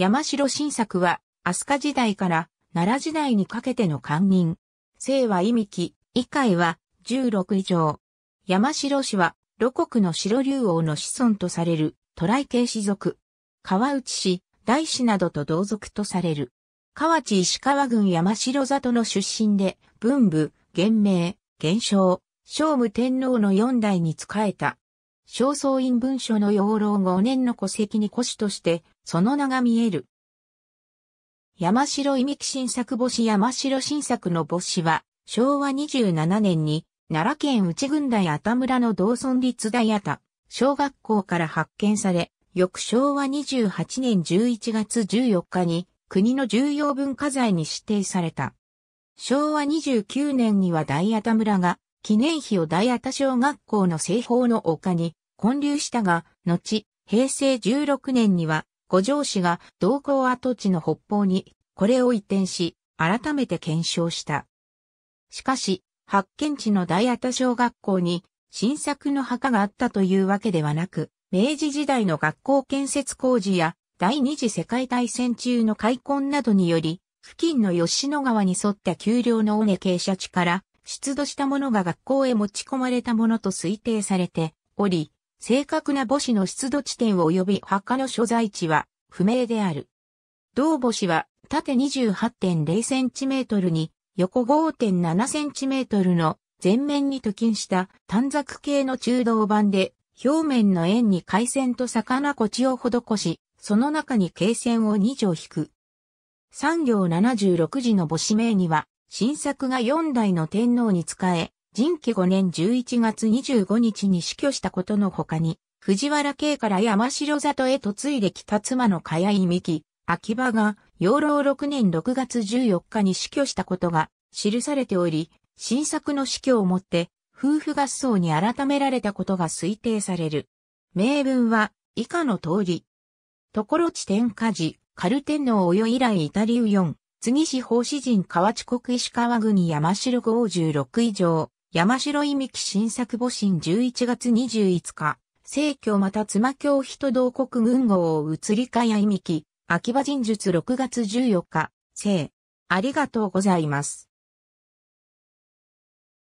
山城新作は、飛鳥時代から奈良時代にかけての官民。姓は意味記、以下は16以上。山城氏は、露国の白竜王の子孫とされる、渡来系氏族。川内氏、大氏などと同族とされる。河内石川郡山城里の出身で、文武、元明、元正、聖武天皇の四代に仕えた、正倉院文書の養老5年の戸籍に古史として、その名が見える。山城意味新作母子山城新作の母子は、昭和27年に、奈良県内郡台阿田村の道村立大阿田、小学校から発見され、翌昭和28年11月14日に、国の重要文化財に指定された。昭和29年には大阿田村が、記念碑を大阿田小学校の西方の丘に建立したが、後、平成16年には、五条市が同校跡地の北方に、これを移転し、改めて検証した。しかし、発見地の大畑小学校に、新作の墓があったというわけではなく、明治時代の学校建設工事や、第二次世界大戦中の開墾などにより、付近の吉野川に沿った丘陵の尾根傾斜地から、出土したものが学校へ持ち込まれたものと推定されており、正確な母子の出土地点及び墓の所在地は不明である。同母子は縦 28.0cm に横 5.7cm の前面に突近した短冊形の中道板で表面の円に海線と魚こちを施し、その中に経線を2条引く。産業76時の母子名には、新作が4代の天皇に仕え、人気5年11月25日に死去したことの他に、藤原家から山城里へ嫁いできた妻の茅井美紀、秋葉が、養老6年6月14日に死去したことが記されており、新作の死去をもって、夫婦合葬に改められたことが推定される。名文は、以下の通り。ところ地天下寺、カルテンの及以来イタリウ4、次司法詩人河内国石川国山城56以上。山城いみき新作母神11月25日、聖教また妻教人同国軍号を移りかやいみき、秋葉神術6月14日、聖。ありがとうございます。